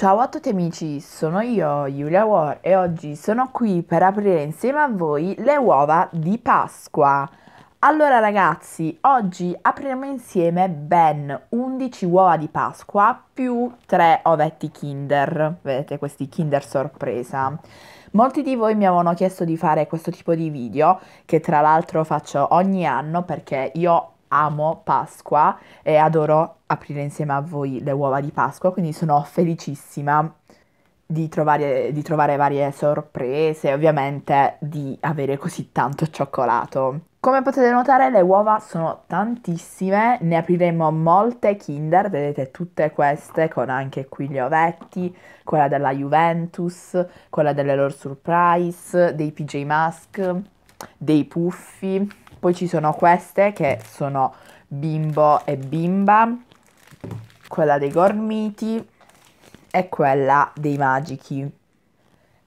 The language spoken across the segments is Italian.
Ciao a tutti amici, sono io Julia War e oggi sono qui per aprire insieme a voi le uova di Pasqua. Allora ragazzi, oggi apriremo insieme ben 11 uova di Pasqua più 3 ovetti Kinder, vedete questi Kinder sorpresa. Molti di voi mi avevano chiesto di fare questo tipo di video, che tra l'altro faccio ogni anno perché io amo Pasqua e adoro aprire insieme a voi le uova di Pasqua, quindi sono felicissima di trovare, di trovare varie sorprese e ovviamente di avere così tanto cioccolato. Come potete notare le uova sono tantissime, ne apriremo molte Kinder, vedete tutte queste con anche qui gli ovetti, quella della Juventus, quella delle Lore surprise, dei PJ Mask, dei puffi, poi ci sono queste che sono bimbo e bimba, quella dei gormiti e quella dei magici.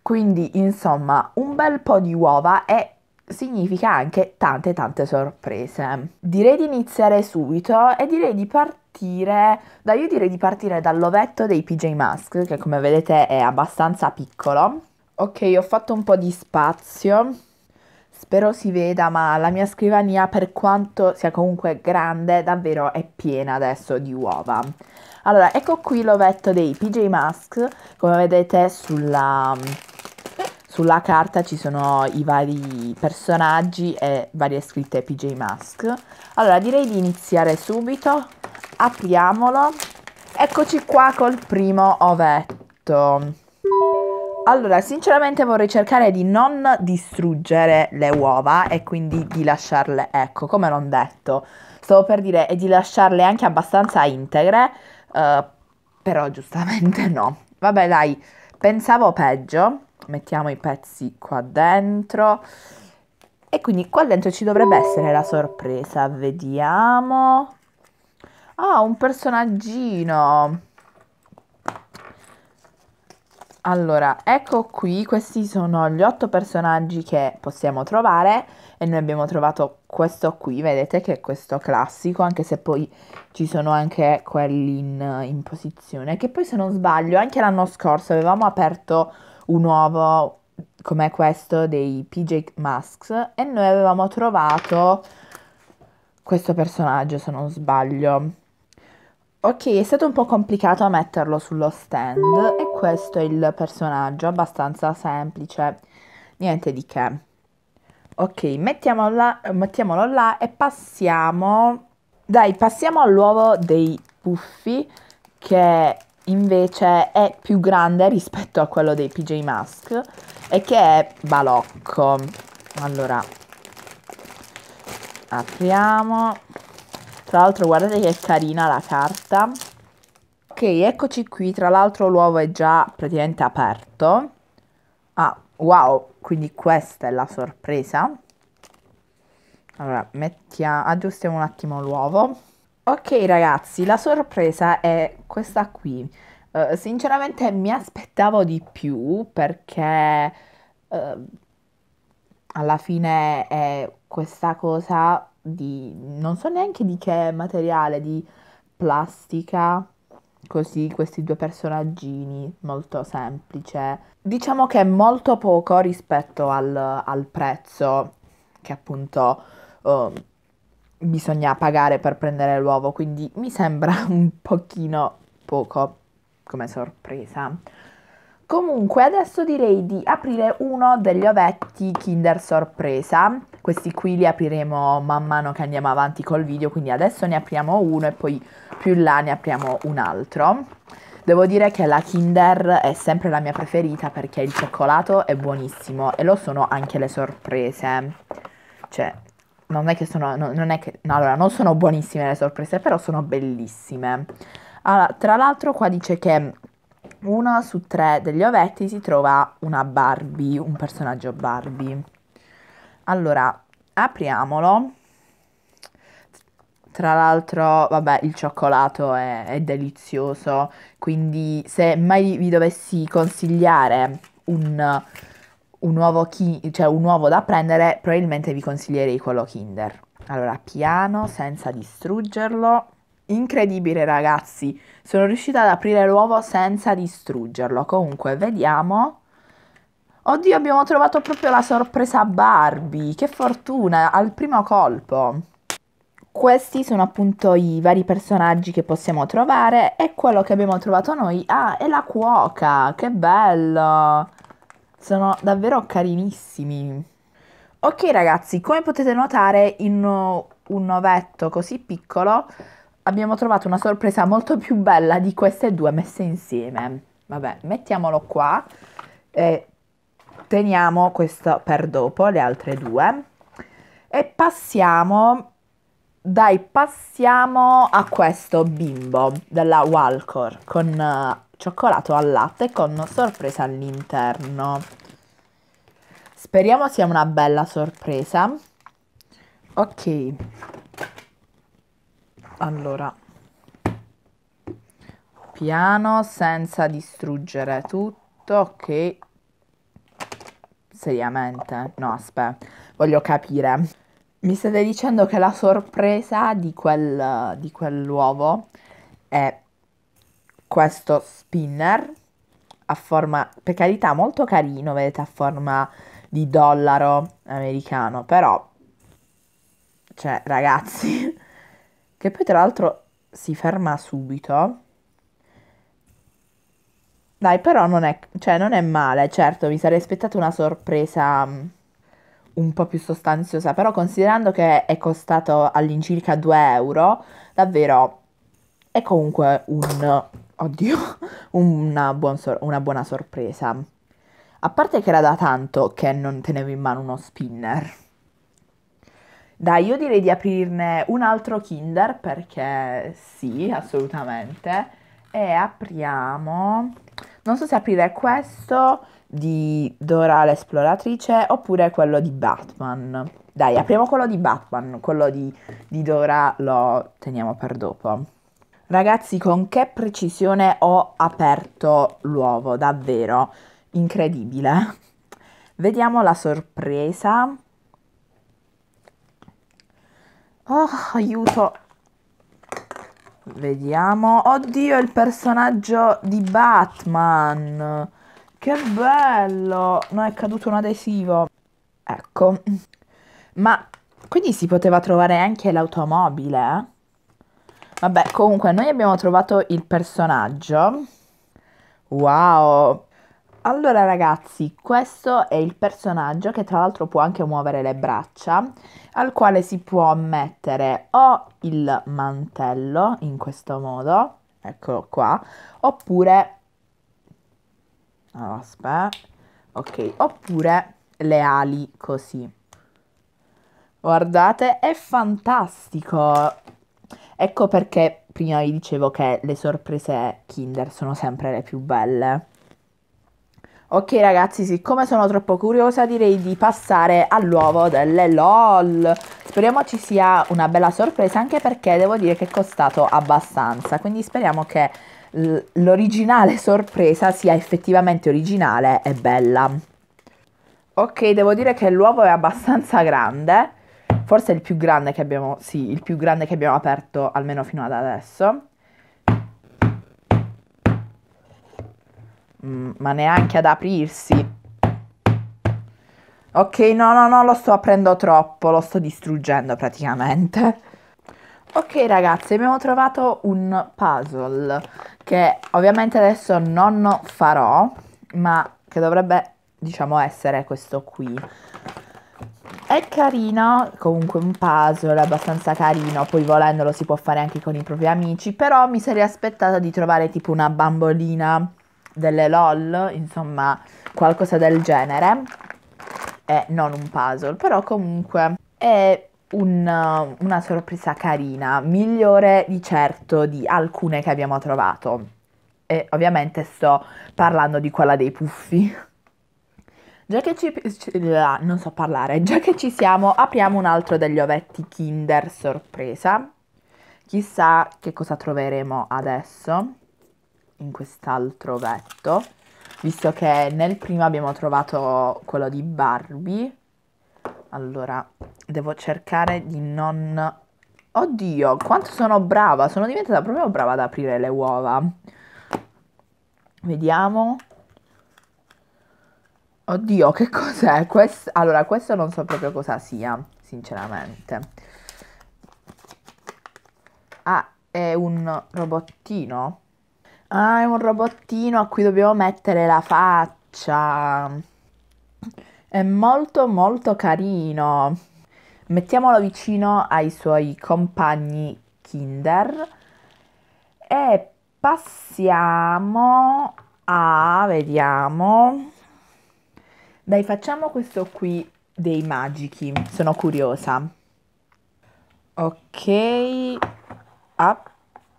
Quindi insomma un bel po' di uova e significa anche tante tante sorprese. Direi di iniziare subito e direi di partire, da, io direi di partire dall'ovetto dei PJ Mask che come vedete è abbastanza piccolo. Ok, ho fatto un po' di spazio spero si veda, ma la mia scrivania, per quanto sia comunque grande, davvero è piena adesso di uova. Allora, ecco qui l'ovetto dei PJ Masks, come vedete sulla, sulla carta ci sono i vari personaggi e varie scritte PJ Masks. Allora, direi di iniziare subito, apriamolo. Eccoci qua col primo ovetto. Allora, sinceramente vorrei cercare di non distruggere le uova e quindi di lasciarle, ecco, come non detto, stavo per dire, e di lasciarle anche abbastanza integre, uh, però giustamente no. Vabbè, dai, pensavo peggio, mettiamo i pezzi qua dentro. E quindi qua dentro ci dovrebbe essere la sorpresa, vediamo. Ah, un personaggino. Allora, ecco qui, questi sono gli otto personaggi che possiamo trovare e noi abbiamo trovato questo qui, vedete che è questo classico, anche se poi ci sono anche quelli in, in posizione, che poi se non sbaglio anche l'anno scorso avevamo aperto un nuovo come questo dei PJ Masks e noi avevamo trovato questo personaggio se non sbaglio Ok, è stato un po' complicato metterlo sullo stand e questo è il personaggio, abbastanza semplice, niente di che. Ok, mettiamolo là, mettiamolo là e passiamo... Dai, passiamo all'uovo dei puffi che invece è più grande rispetto a quello dei PJ Mask e che è balocco. Allora, apriamo tra l'altro guardate che carina la carta. Ok, eccoci qui. Tra l'altro l'uovo è già praticamente aperto. Ah, wow, quindi questa è la sorpresa. Allora, mettiamo, aggiustiamo un attimo l'uovo. Ok ragazzi, la sorpresa è questa qui. Uh, sinceramente mi aspettavo di più perché uh, alla fine è questa cosa di non so neanche di che materiale, di plastica, così questi due personaggini, molto semplice. Diciamo che è molto poco rispetto al, al prezzo che appunto uh, bisogna pagare per prendere l'uovo, quindi mi sembra un pochino poco come sorpresa. Comunque adesso direi di aprire uno degli ovetti Kinder Sorpresa questi qui li apriremo man mano che andiamo avanti col video, quindi adesso ne apriamo uno e poi più in là ne apriamo un altro. Devo dire che la Kinder è sempre la mia preferita perché il cioccolato è buonissimo e lo sono anche le sorprese. Cioè, non è che sono, non, è che, allora, non sono buonissime le sorprese, però sono bellissime. Allora, tra l'altro qua dice che uno su tre degli ovetti si trova una Barbie, un personaggio Barbie. Allora, apriamolo. Tra l'altro, vabbè, il cioccolato è, è, delizioso, quindi se mai vi dovessi consigliare un, un, uovo chi, cioè un uovo da prendere, probabilmente vi consiglierei quello Kinder. Allora, piano, senza distruggerlo. Incredibile, ragazzi! Sono riuscita ad aprire l'uovo senza distruggerlo. Comunque, vediamo. Oddio, abbiamo trovato proprio la sorpresa Barbie. Che fortuna, al primo colpo. Questi sono appunto i vari personaggi che possiamo trovare e quello che abbiamo trovato noi. Ah, è la cuoca, che bello. Sono davvero carinissimi. Ok ragazzi, come potete notare in un novetto così piccolo abbiamo trovato una sorpresa molto più bella di queste due messe insieme. Vabbè, mettiamolo qua. E eh, teniamo questo per dopo, le altre due. E passiamo, dai, passiamo a questo bimbo della Walcor con uh, cioccolato al latte con sorpresa all'interno. Speriamo sia una bella sorpresa. Ok. Allora. Piano, senza distruggere tutto. Ok. Seriamente? No, aspetta, voglio capire. Mi state dicendo che la sorpresa di, quel, di quell'uovo è questo spinner a forma, per carità, molto carino, vedete, a forma di dollaro americano, però, cioè, ragazzi, che poi tra l'altro si ferma subito dai, però non è, cioè, non è male, certo, mi sarei aspettata una sorpresa mm, un po' più sostanziosa, però considerando che è costato all'incirca 2 euro, davvero è comunque un, oddio, una, buon sor- una buona sorpresa. A parte che era da tanto che non tenevo in mano uno spinner. Dai, io direi di aprirne un altro Kinder perché sì, assolutamente. E apriamo non so se aprire questo di Dora l'esploratrice oppure quello di Batman. Dai, apriamo quello di Batman, quello di, di Dora lo teniamo per dopo. Ragazzi, con che precisione ho aperto l'uovo, davvero incredibile. Vediamo la sorpresa. Oh, aiuto! Vediamo. Oddio, il personaggio di Batman. Che bello. No, è caduto un adesivo. Ecco. Ma quindi si poteva trovare anche l'automobile? Vabbè, comunque noi abbiamo trovato il personaggio. Wow, allora ragazzi, questo è il personaggio che tra l'altro può anche muovere le braccia, al quale si può mettere o il mantello in questo modo, eccolo qua, oppure allora, aspetta. Ok, oppure le ali così. Guardate, è fantastico. Ecco perché prima vi dicevo che le sorprese Kinder sono sempre le più belle. Ok ragazzi, siccome sono troppo curiosa direi di passare all'uovo delle LOL. Speriamo ci sia una bella sorpresa anche perché devo dire che è costato abbastanza, quindi speriamo che l'originale sorpresa sia effettivamente originale e bella. Ok, devo dire che l'uovo è abbastanza grande, forse il più grande che abbiamo, sì, il più grande che abbiamo aperto almeno fino ad adesso. Mm, ma neanche ad aprirsi. Ok, no, no, no, lo sto aprendo troppo, lo sto distruggendo praticamente. Ok ragazzi, abbiamo trovato un puzzle che ovviamente adesso non farò, ma che dovrebbe, diciamo, essere questo qui. È carino, comunque un puzzle, abbastanza carino, poi volendolo si può fare anche con i propri amici, però mi sarei aspettata di trovare tipo una bambolina delle LOL, insomma qualcosa del genere. E non un puzzle, però comunque è un, una sorpresa carina, migliore di certo di alcune che abbiamo trovato. E ovviamente sto parlando di quella dei puffi. Già che ci... non so parlare, già che ci siamo, apriamo un altro degli ovetti Kinder sorpresa. Chissà che cosa troveremo adesso in quest'altro vetto, visto che nel primo abbiamo trovato quello di Barbie. Allora, devo cercare di non... Oddio, quanto sono brava! Sono diventata proprio brava ad aprire le uova. Vediamo. Oddio, che cos'è? Questo... Allora, questo non so proprio cosa sia, sinceramente. Ah, è un robottino? Ah, è un robottino a cui dobbiamo mettere la faccia. È molto molto carino. Mettiamolo vicino ai suoi compagni Kinder e passiamo a vediamo dai facciamo questo qui dei magici sono curiosa ok up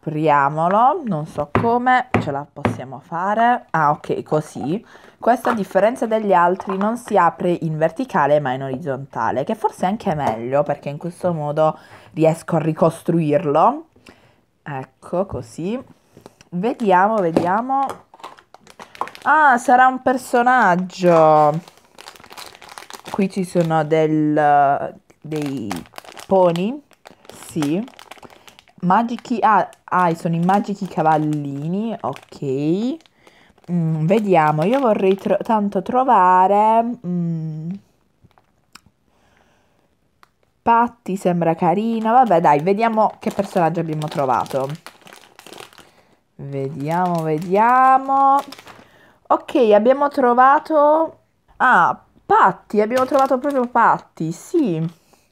apriamolo, non so come, ce la possiamo fare, ah ok così, questa a differenza degli altri non si apre in verticale ma in orizzontale, che forse è anche meglio perché in questo modo riesco a ricostruirlo, ecco così, vediamo, vediamo, ah sarà un personaggio, qui ci sono del, dei pony, sì, Magici, ah, ah, sono i magici cavallini, ok. Mm, vediamo, io vorrei tro tanto trovare... Mm. Patti sembra carino, vabbè dai, vediamo che personaggio abbiamo trovato. Vediamo, vediamo. Ok, abbiamo trovato... Ah, Patti, abbiamo trovato proprio Patti, sì.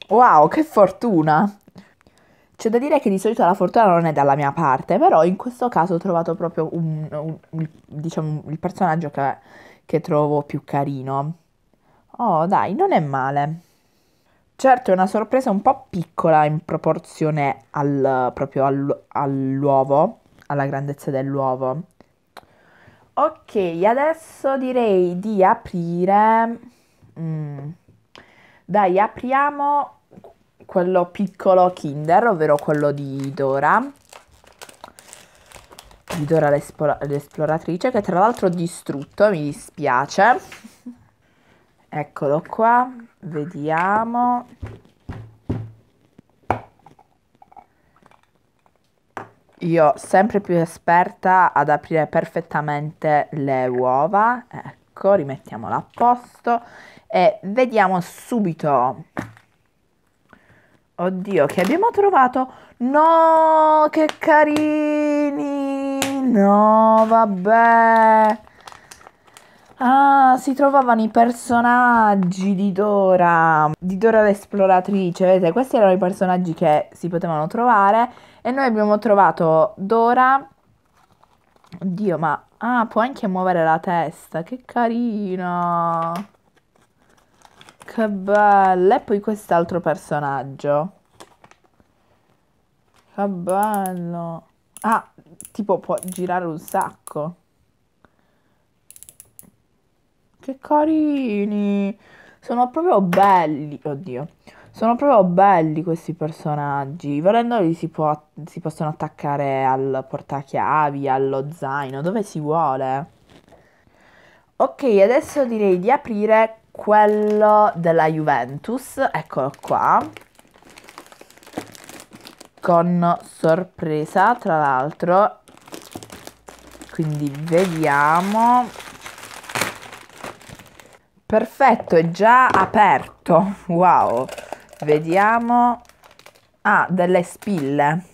Wow, che fortuna. C'è da dire che di solito la fortuna non è dalla mia parte, però in questo caso ho trovato proprio un, un, un, diciamo, il personaggio che, che trovo più carino. Oh dai, non è male. Certo, è una sorpresa un po' piccola in proporzione al, proprio al, all'uovo, alla grandezza dell'uovo. Ok, adesso direi di aprire... Mm. Dai, apriamo quello piccolo Kinder, ovvero quello di Dora, di Dora l'esploratrice, che tra l'altro ho distrutto, mi dispiace. Eccolo qua, vediamo. Io sempre più esperta ad aprire perfettamente le uova, ecco, rimettiamola a posto e vediamo subito Oddio, che abbiamo trovato? No, che carini! No, vabbè! Ah, si trovavano i personaggi di Dora, di Dora l'esploratrice, vedete, questi erano i personaggi che si potevano trovare e noi abbiamo trovato Dora, oddio ma, ah, può anche muovere la testa, che carina! che bella. E poi quest'altro personaggio. Che bello. Ah, tipo può girare un sacco. Che carini. Sono proprio belli. Oddio. Sono proprio belli questi personaggi. Volendoli si, può, si possono attaccare al portachiavi, allo zaino, dove si vuole. Ok, adesso direi di aprire quello della Juventus, eccolo qua, con sorpresa tra l'altro, quindi vediamo, perfetto, è già aperto, wow, vediamo, ah, delle spille,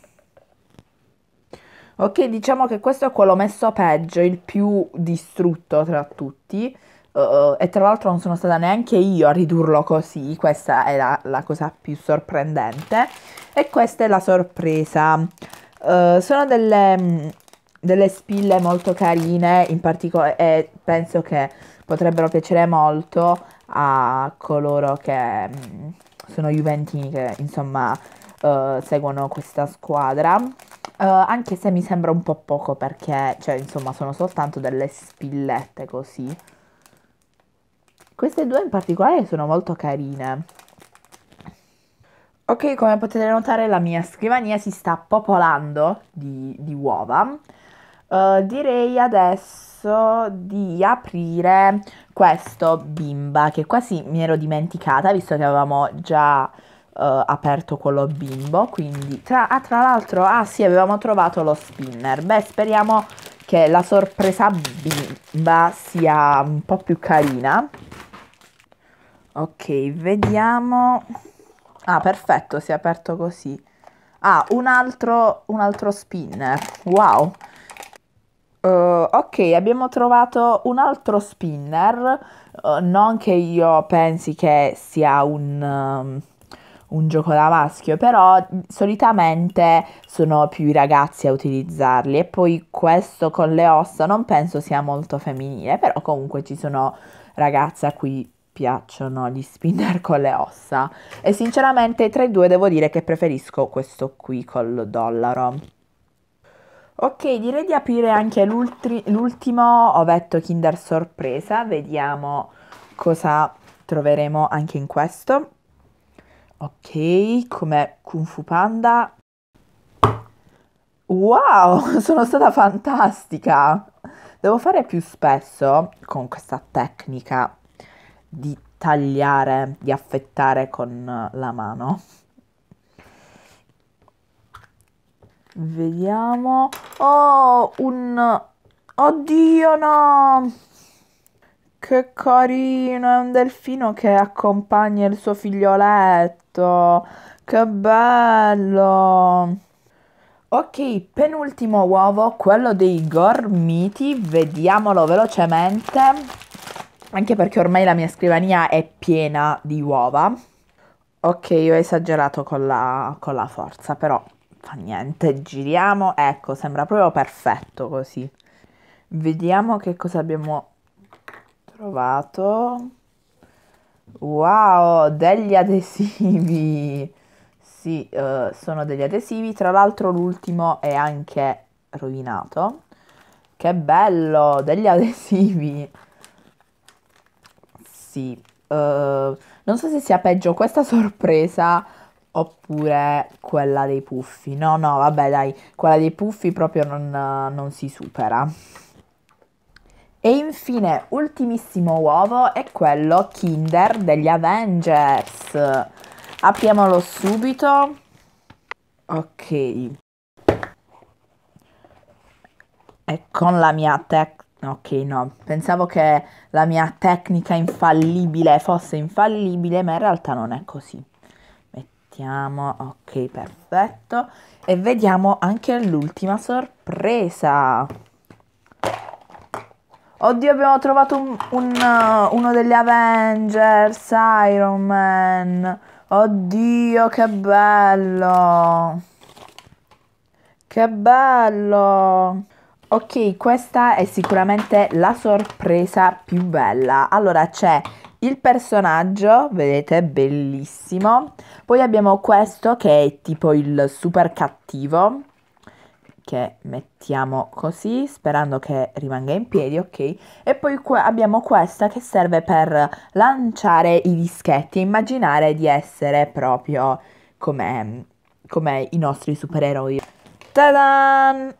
ok, diciamo che questo è quello messo peggio, il più distrutto tra tutti, Uh, e tra l'altro non sono stata neanche io a ridurlo così, questa è la, la cosa più sorprendente. E questa è la sorpresa. Uh, sono delle, mm, delle, spille molto carine, in particolare, e penso che potrebbero piacere molto a coloro che mh, mm, sono juventini, che insomma uh, seguono questa squadra. Uh, anche se mi sembra un po' poco perché, cioè, insomma, sono soltanto delle spillette così. Queste due in particolare sono molto carine. Ok, come potete notare la mia scrivania si sta popolando di, di uova. Uh, direi adesso di aprire questo bimba, che quasi mi ero dimenticata, visto che avevamo già Uh, aperto quello bimbo quindi tra, ah, tra l'altro ah sì avevamo trovato lo spinner beh speriamo che la sorpresa bimba sia un po' più carina Ok, vediamo. Ah, perfetto, si è aperto così. Ah, un altro, un altro spinner. Wow. Uh, ok, abbiamo trovato un altro spinner. Uh, non che io pensi che sia un, um, un gioco da maschio, però solitamente sono più i ragazzi a utilizzarli. E poi questo con le ossa non penso sia molto femminile, però comunque ci sono ragazze a cui piacciono gli spinner con le ossa e sinceramente tra i due devo dire che preferisco questo qui col dollaro. Ok, direi di aprire anche l'ultimo ovetto Kinder Sorpresa, vediamo cosa troveremo anche in questo. Ok, come Kung Fu Panda. Wow, sono stata fantastica! Devo fare più spesso con questa tecnica di tagliare, di affettare con eh, la mano. Vediamo. Oh, un... Oddio, no! Che carino, è un delfino che accompagna il suo figlioletto. Che bello! Ok, penultimo uovo, quello dei gormiti. Vediamolo velocemente anche perché ormai la mia scrivania è piena di uova. Ok, ho esagerato con la, con la forza, però fa niente, giriamo, ecco, sembra proprio perfetto così. Vediamo che cosa abbiamo trovato. Wow, degli adesivi! Sì, uh, sono degli adesivi, tra l'altro l'ultimo è anche rovinato. Che bello, degli adesivi! ragazzi, uh, eh, non so se sia peggio questa sorpresa oppure quella dei puffi. No, no, vabbè, dai, quella dei puffi proprio non, non si supera. E infine, ultimissimo uovo è quello Kinder degli Avengers. Apriamolo subito. Ok. E con la mia tecnica Ok, no, pensavo che la mia tecnica infallibile fosse infallibile, ma in realtà non è così. Mettiamo, ok, perfetto. E vediamo anche l'ultima sorpresa. Oddio, abbiamo trovato un, un, uh, uno degli Avengers, Iron Man. Oddio, che bello. Che bello. Ok, questa è sicuramente la sorpresa più bella. Allora c'è il personaggio, vedete, bellissimo. Poi abbiamo questo che è tipo il super cattivo, che mettiamo così, sperando che rimanga in piedi, ok? E poi qu abbiamo questa che serve per lanciare i dischetti e immaginare di essere proprio come, come i nostri supereroi. Tadan!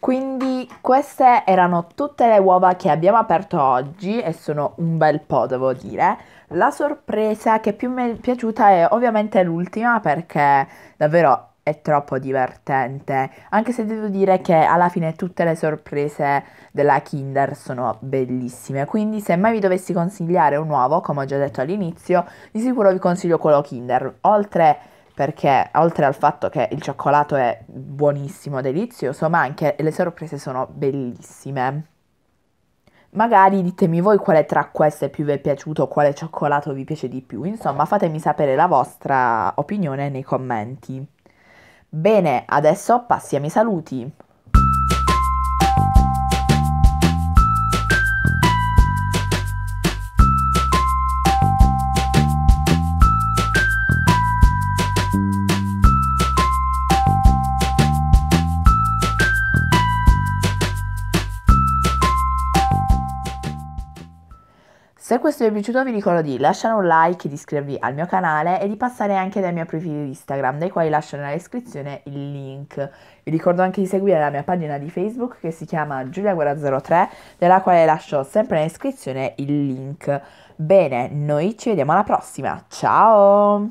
Quindi queste erano tutte le uova che abbiamo aperto oggi e sono un bel po' devo dire. La sorpresa che più mi è piaciuta è ovviamente l'ultima perché davvero è troppo divertente, anche se devo dire che alla fine tutte le sorprese della Kinder sono bellissime, quindi se mai vi dovessi consigliare un uovo, come ho già detto all'inizio, di sicuro vi consiglio quello Kinder, oltre perché oltre al fatto che il cioccolato è buonissimo, delizioso, ma anche le sorprese sono bellissime. Magari ditemi voi quale tra queste più vi è piaciuto, quale cioccolato vi piace di più, insomma fatemi sapere la vostra opinione nei commenti. Bene, adesso passi ai miei saluti. se vi è piaciuto vi ricordo di lasciare un like, di iscrivervi al mio canale e di passare anche dai miei profili Instagram, dai quali lascio nella descrizione il link. Vi ricordo anche di seguire la mia pagina di Facebook che si chiama GiuliaGuerra03, della quale lascio sempre nella descrizione il link. Bene, noi ci vediamo alla prossima, ciao!